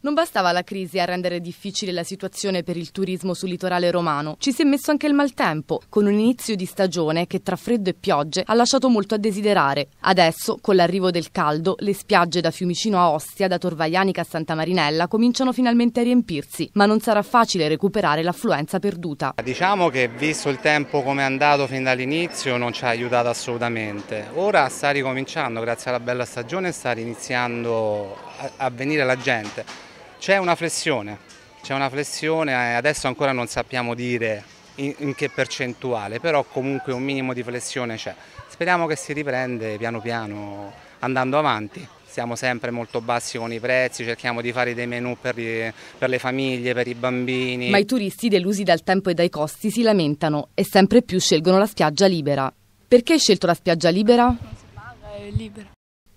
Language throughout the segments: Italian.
Non bastava la crisi a rendere difficile la situazione per il turismo sul litorale romano, ci si è messo anche il maltempo, con un inizio di stagione che tra freddo e piogge ha lasciato molto a desiderare. Adesso, con l'arrivo del caldo, le spiagge da Fiumicino a Ostia, da Torvaianica a Santa Marinella cominciano finalmente a riempirsi, ma non sarà facile recuperare l'affluenza perduta. Diciamo che visto il tempo come è andato fin dall'inizio non ci ha aiutato assolutamente. Ora sta ricominciando, grazie alla bella stagione, sta iniziando a venire la gente. C'è una flessione, c'è una flessione, eh, adesso ancora non sappiamo dire in, in, che percentuale, però comunque un minimo di flessione c'è. Speriamo che si riprende piano piano andando avanti. Siamo sempre molto bassi con i prezzi, cerchiamo di fare dei menu per, per le famiglie, per i bambini. Ma i turisti delusi dal tempo e dai costi si lamentano e sempre più scelgono la spiaggia libera. Perché hai scelto la spiaggia libera? Non si paga, è libera.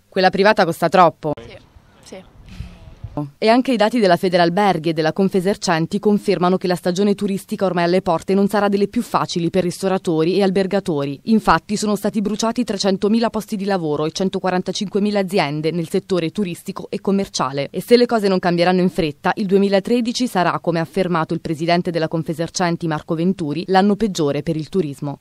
Quella privata costa troppo. E anche i dati della Federalberghi e della Confesercenti confermano che la stagione turistica ormai alle porte non sarà delle più facili per ristoratori e albergatori. Infatti sono stati bruciati 300.000 posti di lavoro e 145.000 aziende nel settore turistico e commerciale. E se le cose non cambieranno in fretta, il 2013 sarà, come ha affermato il presidente della Confesercenti Marco Venturi, l'anno peggiore per il turismo.